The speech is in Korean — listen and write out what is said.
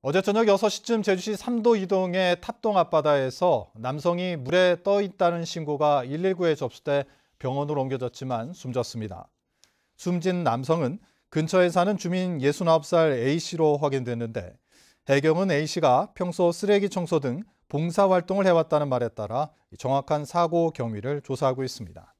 어제 저녁 6시쯤 제주시 삼도 이동의 탑동 앞바다에서 남성이 물에 떠 있다는 신고가 119에 접수돼 병원으로 옮겨졌지만 숨졌습니다. 숨진 남성은 근처에 사는 주민 69살 A씨로 확인됐는데 해경은 A씨가 평소 쓰레기 청소 등 봉사활동을 해왔다는 말에 따라 정확한 사고 경위를 조사하고 있습니다.